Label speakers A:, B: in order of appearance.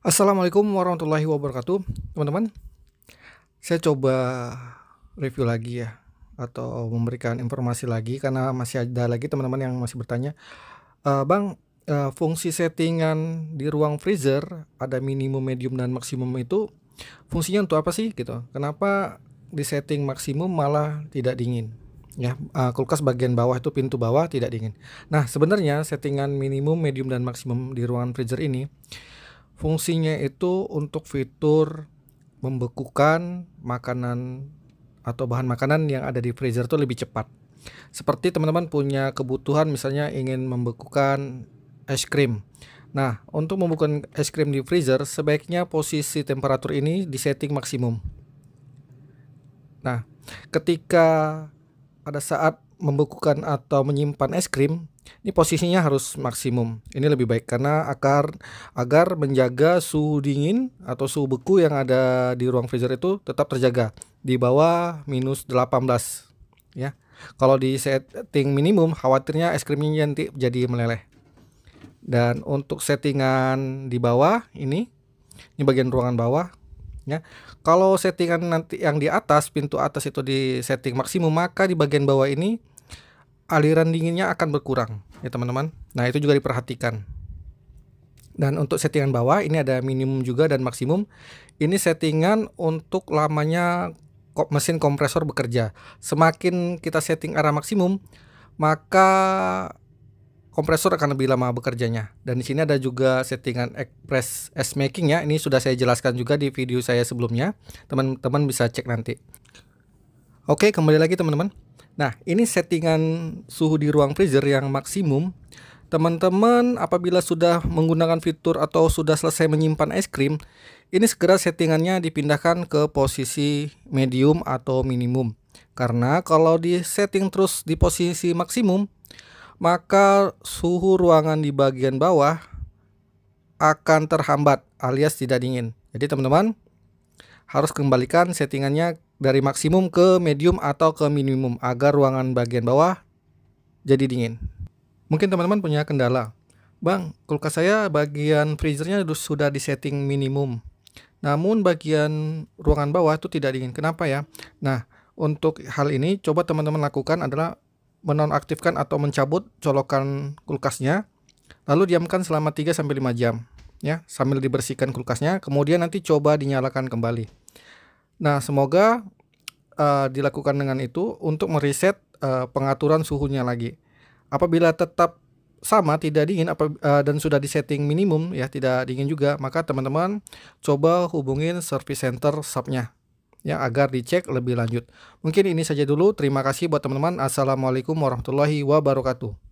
A: Assalamualaikum warahmatullahi wabarakatuh, teman-teman. Saya coba review lagi ya atau memberikan informasi lagi karena masih ada lagi teman-teman yang masih bertanya, e, Bang, e, fungsi settingan di ruang freezer ada minimum, medium dan maksimum itu fungsinya untuk apa sih gitu? Kenapa di setting maksimum malah tidak dingin? ya uh, kulkas bagian bawah itu pintu bawah tidak dingin. Nah sebenarnya settingan minimum, medium dan maksimum di ruangan freezer ini Fungsinya itu untuk fitur membekukan makanan atau bahan makanan yang ada di freezer itu lebih cepat. Seperti teman-teman punya kebutuhan misalnya ingin membekukan es krim. Nah, untuk membekukan es krim di freezer, sebaiknya posisi temperatur ini di setting maksimum. Nah, ketika pada saat membekukan atau menyimpan es krim, ini posisinya harus maksimum. Ini lebih baik karena akar agar menjaga suhu dingin atau suhu beku yang ada di ruang freezer itu tetap terjaga di bawah minus 18 ya. Kalau di setting minimum khawatirnya es krimnya nanti jadi meleleh. Dan untuk settingan di bawah ini ini bagian ruangan bawah ya. Kalau settingan nanti yang di atas pintu atas itu di setting maksimum maka di bagian bawah ini aliran dinginnya akan berkurang ya teman-teman. Nah itu juga diperhatikan. Dan untuk settingan bawah ini ada minimum juga dan maksimum. Ini settingan untuk lamanya mesin kompresor bekerja. Semakin kita setting arah maksimum, maka kompresor akan lebih lama bekerjanya. Dan di sini ada juga settingan express S making ya. Ini sudah saya jelaskan juga di video saya sebelumnya. Teman-teman bisa cek nanti. Oke, kembali lagi teman-teman. Nah, ini settingan suhu di ruang freezer yang maksimum. Teman-teman, apabila sudah menggunakan fitur atau sudah selesai menyimpan es krim, ini segera settingannya dipindahkan ke posisi medium atau minimum. Karena kalau di setting terus di posisi maksimum, maka suhu ruangan di bagian bawah akan terhambat alias tidak dingin. Jadi teman-teman, harus kembalikan settingannya dari maksimum ke medium atau ke minimum agar ruangan bagian bawah jadi dingin. Mungkin teman-teman punya kendala. Bang, kulkas saya bagian freezernya sudah di setting minimum. Namun bagian ruangan bawah itu tidak dingin. Kenapa ya? Nah, untuk hal ini coba teman-teman lakukan adalah menonaktifkan atau mencabut colokan kulkasnya lalu diamkan selama 3 5 jam ya sambil dibersihkan kulkasnya kemudian nanti coba dinyalakan kembali nah semoga uh, dilakukan dengan itu untuk mereset uh, pengaturan suhunya lagi apabila tetap sama tidak dingin apa eh, dan sudah di setting minimum ya tidak dingin juga maka teman-teman coba hubungin service center subnya ya agar dicek lebih lanjut mungkin ini saja dulu terima kasih buat teman-teman assalamualaikum warahmatullahi wabarakatuh